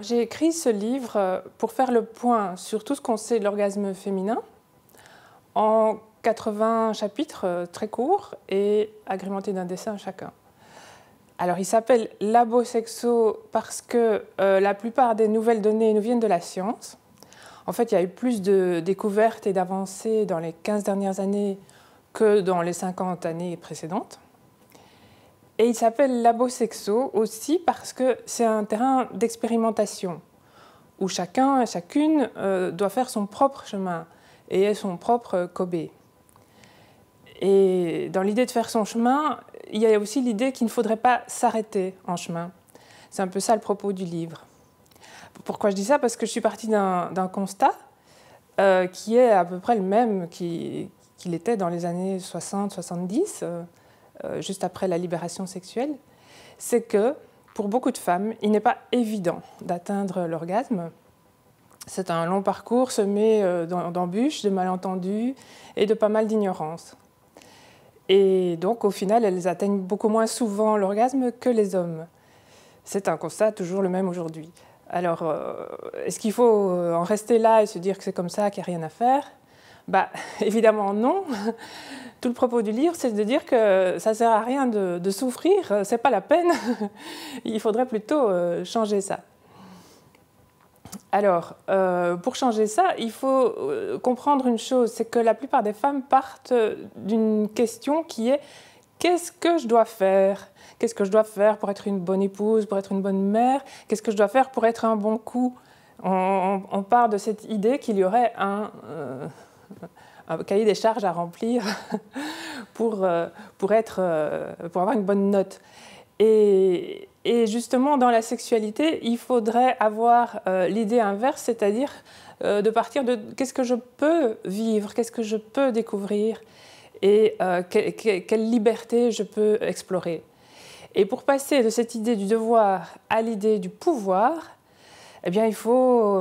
J'ai écrit ce livre euh, pour faire le point sur tout ce qu'on sait de l'orgasme féminin en 80 chapitres euh, très courts et agrémentés d'un dessin chacun. Alors il s'appelle Labo Sexo parce que euh, la plupart des nouvelles données nous viennent de la science. En fait, il y a eu plus de découvertes et d'avancées dans les 15 dernières années que dans les 50 années précédentes. Et il s'appelle Labo Sexo aussi parce que c'est un terrain d'expérimentation où chacun et chacune euh, doit faire son propre chemin et est son propre Kobe. Et dans l'idée de faire son chemin, il y a aussi l'idée qu'il ne faudrait pas s'arrêter en chemin. C'est un peu ça le propos du livre. Pourquoi je dis ça Parce que je suis partie d'un constat euh, qui est à peu près le même qui, qu'il était dans les années 60-70, euh, euh, juste après la libération sexuelle, c'est que pour beaucoup de femmes, il n'est pas évident d'atteindre l'orgasme. C'est un long parcours semé euh, d'embûches, de malentendus et de pas mal d'ignorance. Et donc, au final, elles atteignent beaucoup moins souvent l'orgasme que les hommes. C'est un constat toujours le même aujourd'hui. Alors, est-ce qu'il faut en rester là et se dire que c'est comme ça, qu'il n'y a rien à faire bah, évidemment non. Tout le propos du livre, c'est de dire que ça ne sert à rien de, souffrir, euh, c'est pas la peine. Il faudrait plutôt euh, changer ça. Alors, euh, pour changer ça, il faut comprendre une chose, c'est que la plupart des femmes partent d'une question qui est qu'est-ce que je dois faire Qu'est-ce que je dois faire pour être une bonne épouse, pour être une bonne mère Qu'est-ce que je dois faire pour être un bon coup on, part de cette idée qu'il y aurait un, un cahier des charges à remplir pour, euh, pour, être, euh, pour avoir une bonne note. Et, justement, dans la sexualité, il faudrait avoir euh, l'idée inverse, c'est-à-dire de partir de qu'est-ce que je peux vivre, qu'est-ce que je peux découvrir et quelle liberté je peux explorer. Et pour passer de cette idée du devoir à l'idée du pouvoir, eh bien, il faut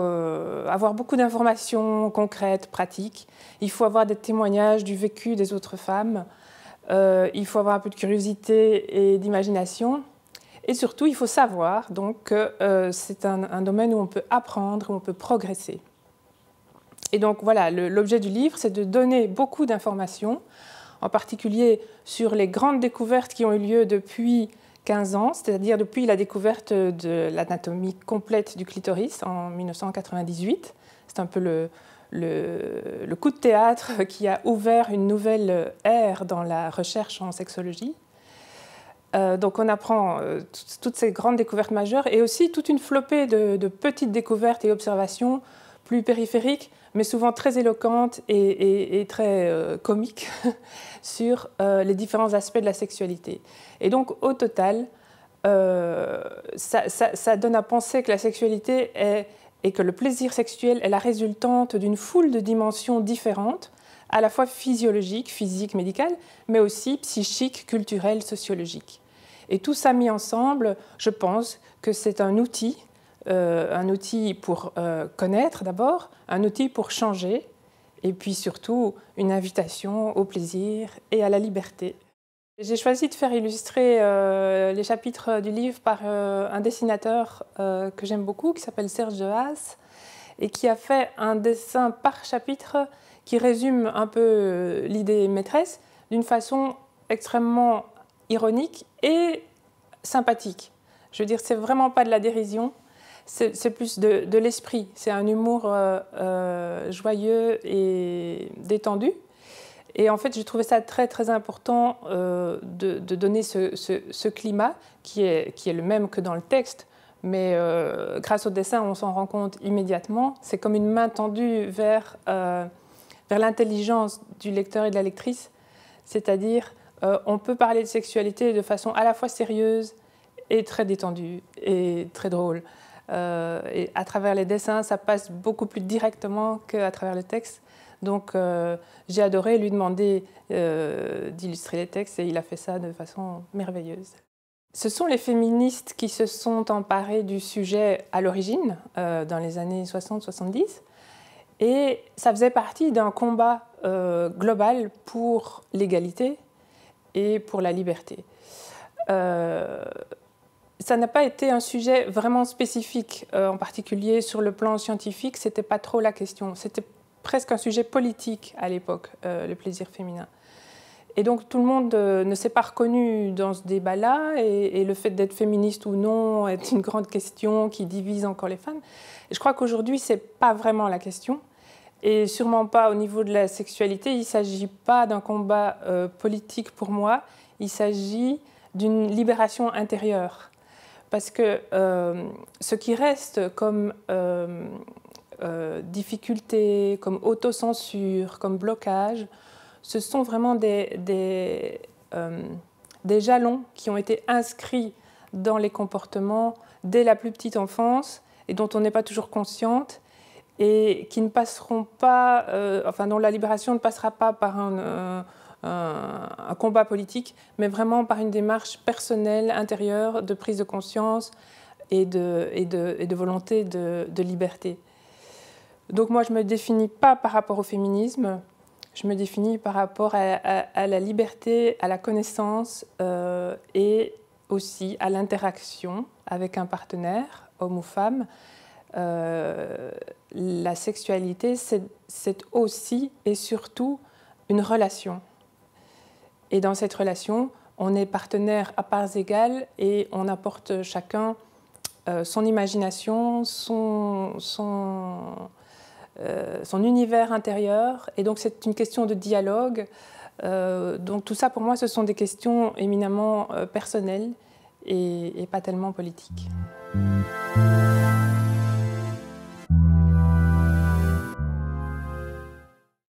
avoir beaucoup d'informations concrètes, pratiques. Il faut avoir des témoignages du vécu des autres femmes. Euh, il faut avoir un peu de curiosité et d'imagination. Et surtout, il faut savoir donc, que euh, c'est un, un, domaine où on peut apprendre, où on peut progresser. Et donc voilà, l'objet du livre, c'est de donner beaucoup d'informations, en particulier sur les grandes découvertes qui ont eu lieu depuis 15 ans, c'est-à-dire depuis la découverte de l'anatomie complète du clitoris en 1998. C'est un peu le, coup de théâtre qui a ouvert une nouvelle ère dans la recherche en sexologie. Euh, donc on apprend euh, toutes ces grandes découvertes majeures et aussi toute une flopée de petites découvertes et observations plus périphérique, mais souvent très éloquente et, très euh, comiques comique sur euh, les différents aspects de la sexualité. Et donc, au total, euh, ça, donne à penser que la sexualité est, et que le plaisir sexuel est la résultante d'une foule de dimensions différentes, à la fois physiologiques, physiques, médicales, mais aussi psychiques, culturelles, sociologiques. Et tout ça mis ensemble, je pense que c'est un outil euh, un outil pour euh, connaître d'abord, un outil pour changer, et puis surtout une invitation au plaisir et à la liberté. J'ai choisi de faire illustrer euh, les chapitres du livre par un dessinateur que j'aime beaucoup, qui s'appelle Serge de Haas, et qui a fait un dessin par chapitre qui résume un peu l'idée maîtresse d'une façon extrêmement ironique et sympathique. Je veux dire, c'est vraiment pas de la dérision, c'est plus de, l'esprit. C'est un humour euh, euh, joyeux et détendu. Et en fait, j'ai trouvé ça très très important euh, de, donner ce, climat qui est, le même que dans le texte, mais grâce au dessin, on s'en rend compte immédiatement. C'est comme une main tendue vers, vers l'intelligence du lecteur et de la lectrice, c'est-à-dire on peut parler de sexualité de façon à la fois sérieuse et très détendue et très drôle. Euh, et à travers les dessins, ça passe beaucoup plus directement qu'à travers le texte. Donc euh, j'ai adoré lui demander euh, d'illustrer les textes et il a fait ça de façon merveilleuse. Ce sont les féministes qui se sont emparées du sujet à l'origine, dans les années 60-70, et ça faisait partie d'un combat global pour l'égalité et pour la liberté ça n'a pas été un sujet vraiment spécifique, euh, en particulier sur le plan scientifique, c'était pas trop la question. C'était presque un sujet politique à l'époque, euh, le plaisir féminin. Et donc tout le monde euh, ne s'est pas reconnu dans ce débat-là, et, le fait d'être féministe ou non est une grande question qui divise encore les femmes. Et je crois qu'aujourd'hui, c'est pas vraiment la question. Et sûrement pas au niveau de la sexualité. Il ne s'agit pas d'un combat politique pour moi. Il s'agit d'une libération intérieure parce que euh, ce qui reste comme euh, euh, difficulté, comme autocensure, comme blocage, ce sont vraiment des, des, des, jalons qui ont été inscrits dans les comportements dès la plus petite enfance et dont on n'est pas toujours consciente et qui ne passeront pas, enfin dont la libération ne passera pas par un un, combat politique, mais vraiment par une démarche personnelle, intérieure, de prise de conscience et de, et de, volonté de, liberté. Donc moi, je ne me définis pas par rapport au féminisme, je me définis par rapport à, la liberté, à la connaissance euh, et aussi à l'interaction avec un partenaire, homme ou femme. Euh, la sexualité, c'est aussi et surtout une relation. Et dans cette relation, on est partenaire à parts égales et on apporte chacun euh, son imagination, son, euh, son, univers intérieur. Et donc c'est une question de dialogue. Euh, donc tout ça, pour moi, ce sont des questions éminemment personnelles et pas tellement politiques.